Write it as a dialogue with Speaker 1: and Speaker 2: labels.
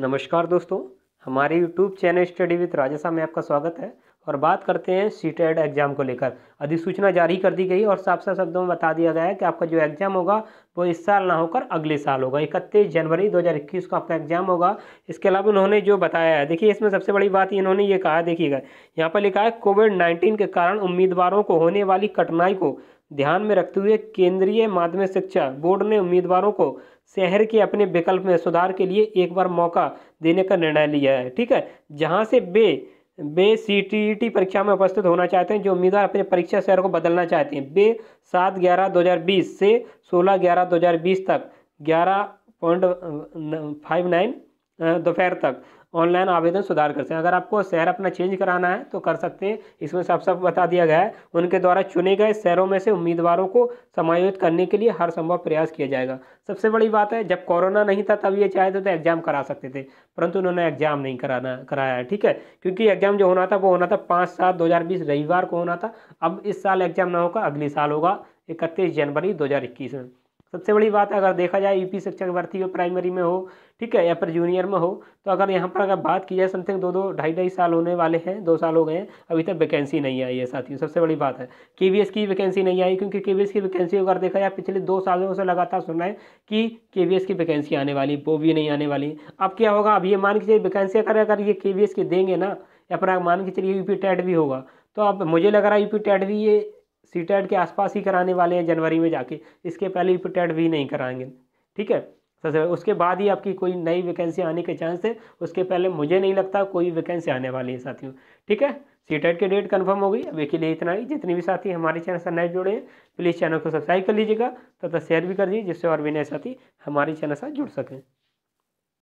Speaker 1: नमस्कार दोस्तों हमारे YouTube channel study with Rajsa में आपका स्वागत है और बात करते हैं सी एग्ज़ाम e को लेकर अधिसूचना जारी कर दी गई और साफ साफ शब्दों में बता दिया गया है कि आपका जो एग्ज़ाम होगा वो इस साल ना होकर अगले साल होगा इकतीस जनवरी 2021 को आपका एग्ज़ाम होगा इसके अलावा उन्होंने जो बताया है देखिए इसमें सबसे बड़ी बात इन्होंने ये कहा देखिएगा यहाँ पर लिखा है कोविड नाइन्टीन के कारण उम्मीदवारों को होने वाली कठिनाई को ध्यान में रखते हुए केंद्रीय माध्यमिक शिक्षा बोर्ड ने उम्मीदवारों को शहर के अपने विकल्प में सुधार के लिए एक बार मौका देने का निर्णय लिया है ठीक है जहाँ से वे बे सी परीक्षा में उपस्थित होना चाहते हैं जो उम्मीदवार अपने परीक्षा शहर को बदलना चाहते हैं बे सात ग्यारह दो हज़ार बीस से सोलह ग्यारह दो हज़ार बीस तक ग्यारह पॉइंट फाइव नाइन दोपहर तक ऑनलाइन आवेदन सुधार कर सकते हैं अगर आपको शहर अपना चेंज कराना है तो कर सकते हैं इसमें सब सब बता दिया गया है उनके द्वारा चुने गए शहरों में से उम्मीदवारों को समायोजित करने के लिए हर संभव प्रयास किया जाएगा सबसे बड़ी बात है जब कोरोना नहीं था तब ये चाहे तो, तो एग्जाम करा सकते थे परंतु उन्होंने एग्जाम नहीं कराना कराया है ठीक है क्योंकि एग्जाम जो होना था वो होना था पाँच सात दो रविवार को होना था अब इस साल एग्जाम ना होगा अगले साल होगा इकतीस जनवरी दो में सबसे बड़ी बात अगर देखा जाए यूपी शिक्षक भर्ती हो प्राइमरी में हो ठीक है या फिर जूनियर में हो तो अगर यहाँ पर अगर बात की जाए समथिंग दो दो ढाई ढाई साल होने वाले हैं दो साल हो गए हैं अभी तक वैकेंसी नहीं आई है साथियों सबसे बड़ी बात है के की वैकेंसी नहीं आई क्योंकि के की वैकेंसी अगर देखा जाए पिछले दो सालों से लगातार सुन रहे हैं कि के की वैकेंसी आने वाली वो भी नहीं आने वाली अब क्या होगा अब ये मान के चलिए वैकेंसी अगर अगर ये के की देंगे ना या फिर मान के चलिए पी टेट भी होगा तो अब मुझे लग रहा है पी टेट भी ये सी के आसपास ही कराने वाले हैं जनवरी में जाके इसके पहले ही टैड भी नहीं कराएंगे ठीक है सर उसके बाद ही आपकी कोई नई वैकेंसी आने के चांस है उसके पहले मुझे नहीं लगता कोई वैकेंसी आने वाली है साथियों ठीक है सी की डेट कन्फर्म हो गई अभी के लिए इतना ही जितने भी साथी हमारे चैनल से नए जुड़े हैं प्लीज़ चैनल को सब्सक्राइब कर लीजिएगा तथा शेयर भी कर दीजिए जिससे और भी नए साथी हमारे चैनल से जुड़ सकें